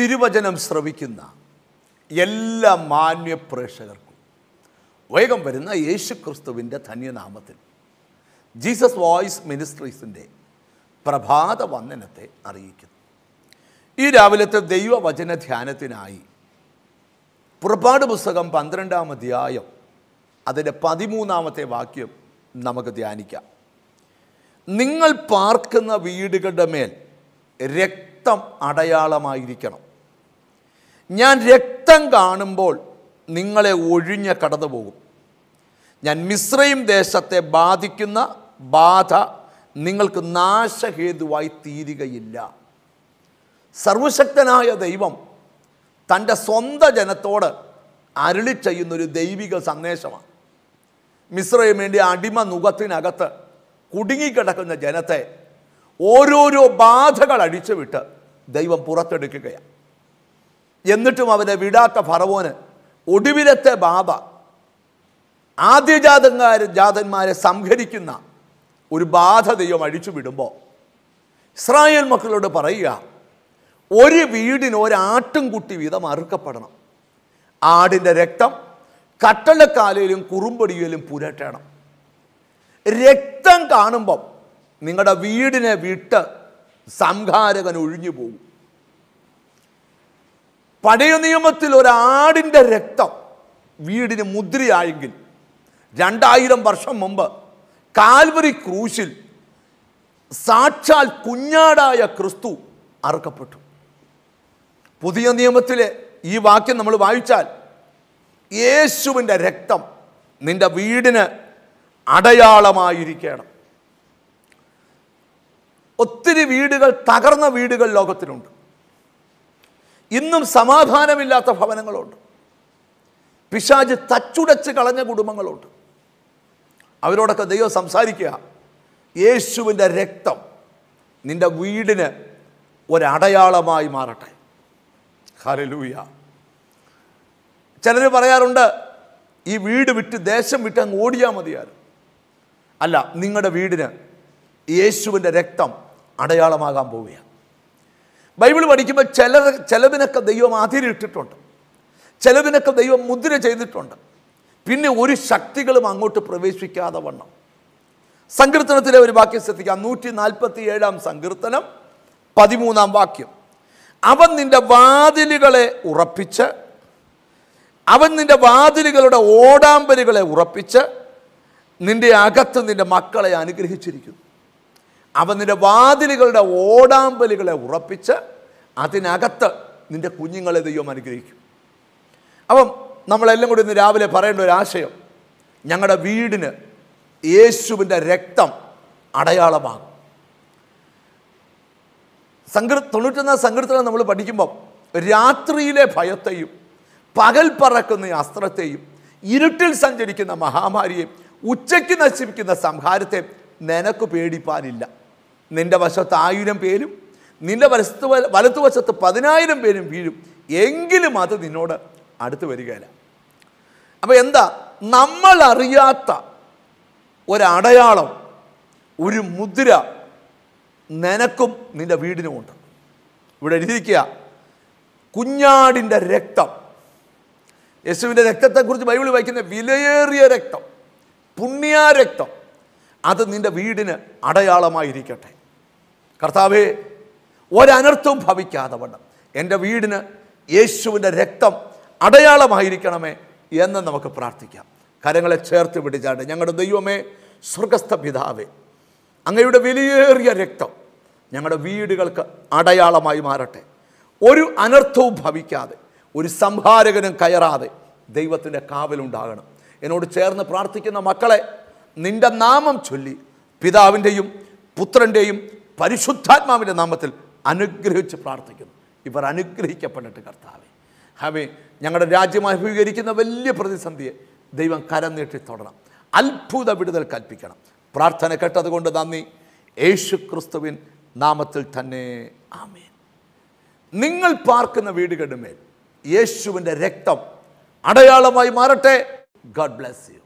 തിരുവചനം ശ്രവിക്കുന്ന എല്ലാ മാന്യ പ്രേക്ഷകർക്കും വേഗം വരുന്ന യേശു ക്രിസ്തുവിൻ്റെ ധന്യനാമത്തിൽ ജീസസ് വോയിസ് മിനിസ്ട്രീസിൻ്റെ പ്രഭാത വന്ദനത്തെ അറിയിക്കുന്നു ഈ രാവിലത്തെ ദൈവവചന ധ്യാനത്തിനായി പുറപ്പാട് പുസ്തകം പന്ത്രണ്ടാം അധ്യായം അതിൻ്റെ പതിമൂന്നാമത്തെ വാക്യം നമുക്ക് ധ്യാനിക്കാം നിങ്ങൾ പാർക്കുന്ന വീടുകളുടെ മേൽ രക്തം അടയാളമായിരിക്കണം ഞാൻ രക്തം കാണുമ്പോൾ നിങ്ങളെ ഒഴിഞ്ഞ കടന്നു പോകും ഞാൻ മിശ്രയും ദേശത്തെ ബാധിക്കുന്ന ബാധ നിങ്ങൾക്ക് നാശഹേതുവായി തീരുകയില്ല സർവശക്തനായ ദൈവം തൻ്റെ സ്വന്തം ജനത്തോട് അരുളി ചെയ്യുന്നൊരു ദൈവിക സന്ദേശമാണ് മിശ്രയും വേണ്ടി അടിമ നുഖത്തിനകത്ത് കുടുങ്ങിക്കിടക്കുന്ന ജനത്തെ ഓരോരോ ബാധകൾ അടിച്ചുവിട്ട് ദൈവം പുറത്തെടുക്കുകയാണ് എന്നിട്ടും അവനെ വിടാത്ത ഫറവോന് ഒടുവിലത്തെ ബാബ ആദ്യജാതന്മാർ ജാതന്മാരെ സംഹരിക്കുന്ന ഒരു ബാധ ദൈവം അഴിച്ചു വിടുമ്പോൾ ഇസ്രായേൽ മക്കളോട് പറയുക ഒരു വീടിന് കുട്ടി വീതം അറുക്കപ്പെടണം ആടിൻ്റെ രക്തം കട്ടളക്കാലയിലും കുറുമ്പടിയിലും പുരട്ടണം രക്തം കാണുമ്പം നിങ്ങളുടെ വീടിനെ വിട്ട് സംഹാരകൻ ഒഴിഞ്ഞു പോകും പഴയ നിയമത്തിൽ ഒരാടിൻ്റെ രക്തം വീടിന് മുദ്രയായെങ്കിൽ രണ്ടായിരം വർഷം മുമ്പ് കാൽവരി ക്രൂശിൽ സാക്ഷാൽ കുഞ്ഞാടായ ക്രിസ്തു അറുക്കപ്പെട്ടു പുതിയ നിയമത്തിലെ ഈ വാക്യം നമ്മൾ വായിച്ചാൽ യേശുവിൻ്റെ രക്തം നിൻ്റെ വീടിന് അടയാളമായിരിക്കണം ഒത്തിരി വീടുകൾ തകർന്ന വീടുകൾ ലോകത്തിലുണ്ട് ഇന്നും സമാധാനമില്ലാത്ത ഭവനങ്ങളുണ്ട് പിശാജ് തച്ചുടച്ച് കളഞ്ഞ കുടുംബങ്ങളുണ്ട് അവരോടൊക്കെ ദൈവം സംസാരിക്കുക യേശുവിൻ്റെ രക്തം നിൻ്റെ വീടിന് ഒരടയാളമായി മാറട്ടെ ഹരലൂയ ചിലർ പറയാറുണ്ട് ഈ വീട് വിട്ട് ദേശം വിട്ട് അങ്ങ് ഓടിയാൽ മതിയാലും അല്ല നിങ്ങളുടെ വീടിന് യേശുവിൻ്റെ രക്തം അടയാളമാകാൻ പോവുകയാണ് ബൈബിൾ പഠിക്കുമ്പോൾ ചില ചിലതിനൊക്കെ ദൈവം അതിരിട്ടിട്ടുണ്ട് ചിലതിനൊക്കെ ദൈവം മുദ്ര ചെയ്തിട്ടുണ്ട് പിന്നെ ഒരു ശക്തികളും അങ്ങോട്ട് പ്രവേശിക്കാതെ വണ്ണം സങ്കീർത്തനത്തിലെ ഒരു വാക്യം ശ്രദ്ധിക്കാം നൂറ്റി നാൽപ്പത്തി ഏഴാം സങ്കീർത്തനം പതിമൂന്നാം വാക്യം അവൻ നിൻ്റെ വാതിലുകളെ ഉറപ്പിച്ച് അവൻ നിൻ്റെ വാതിലുകളുടെ ഓടാമ്പലുകളെ ഉറപ്പിച്ച് നിൻ്റെ അകത്ത് നിൻ്റെ മക്കളെ അനുഗ്രഹിച്ചിരിക്കുന്നു അവൻ നിൻ്റെ വാതിലുകളുടെ ഓടാമ്പലുകളെ ഉറപ്പിച്ച് അതിനകത്ത് നിൻ്റെ കുഞ്ഞുങ്ങളെ ദൈവം അനുഗ്രഹിക്കും അപ്പം നമ്മളെല്ലാം കൂടി ഇന്ന് രാവിലെ പറയേണ്ട ഒരു ആശയം ഞങ്ങളുടെ വീടിന് യേശുവിൻ്റെ രക്തം അടയാളമാകും സങ്കീർ തൊണ്ണൂറ്റൊന്നാം സങ്കീർത്തനം നമ്മൾ പഠിക്കുമ്പം രാത്രിയിലെ ഭയത്തെയും പകൽ പറക്കുന്ന അസ്ത്രത്തെയും ഇരുട്ടിൽ സഞ്ചരിക്കുന്ന മഹാമാരിയെയും ഉച്ചയ്ക്ക് നശിപ്പിക്കുന്ന സംഹാരത്തെ നിനക്ക് പേടിപ്പാനില്ല നിൻ്റെ വശത്ത് ആയിരം പേരും നിൻ്റെ വലത്ത് വലത്തുവശത്ത് പതിനായിരം പേരും വീഴും എങ്കിലും അത് നിന്നോട് അടുത്ത് വരികയില്ല അപ്പോൾ എന്താ നമ്മൾ അറിയാത്ത ഒരടയാളം ഒരു മുദ്ര നിനക്കും നിൻ്റെ വീടിനുമുണ്ട് ഇവിടെ എഴുതിയിരിക്കുക കുഞ്ഞാടിൻ്റെ രക്തം യേശുവിൻ്റെ രക്തത്തെക്കുറിച്ച് ബൈബിൾ വായിക്കുന്ന വിലയേറിയ രക്തം പുണ്യാരക്തം അത് നിൻ്റെ വീടിന് അടയാളമായിരിക്കട്ടെ കർത്താവേ ഒരനർത്ഥവും ഭവിക്കാതെ വണ്ണം എൻ്റെ വീടിന് യേശുവിൻ്റെ രക്തം അടയാളമായിരിക്കണമേ എന്ന് നമുക്ക് പ്രാർത്ഥിക്കാം കരങ്ങളെ ചേർത്ത് പിടിച്ചാണ്ട് ഞങ്ങളുടെ ദൈവമേ സ്വർഗസ്ഥ പിതാവേ അങ്ങയുടെ വിലയേറിയ രക്തം ഞങ്ങളുടെ വീടുകൾക്ക് അടയാളമായി മാറട്ടെ ഒരു അനർത്ഥവും ഭവിക്കാതെ ഒരു സംഹാരകനും കയറാതെ ദൈവത്തിൻ്റെ കാവലുണ്ടാകണം എന്നോട് ചേർന്ന് പ്രാർത്ഥിക്കുന്ന മക്കളെ നിൻ്റെ നാമം ചൊല്ലി പിതാവിൻ്റെയും പുത്രൻ്റെയും പരിശുദ്ധാത്മാവിൻ്റെ നാമത്തിൽ അനുഗ്രഹിച്ച് പ്രാർത്ഥിക്കുന്നു ഇവർ അനുഗ്രഹിക്കപ്പെട്ടിട്ട് കർത്താവെ ഹവേ ഞങ്ങളുടെ രാജ്യം അഭിമുഖീകരിക്കുന്ന വലിയ പ്രതിസന്ധിയെ ദൈവം കരം നീട്ടി തുടരണം അത്ഭുത വിടുതൽ കൽപ്പിക്കണം പ്രാർത്ഥന കേട്ടതുകൊണ്ട് നന്ദി യേശു ക്രിസ്തുവിൻ നാമത്തിൽ തന്നെ ആമേൻ നിങ്ങൾ പാർക്കുന്ന വീടുകളുടെ മേൽ യേശുവിൻ്റെ രക്തം അടയാളമായി മാറട്ടെ ഗോഡ് ബ്ലെസ് യു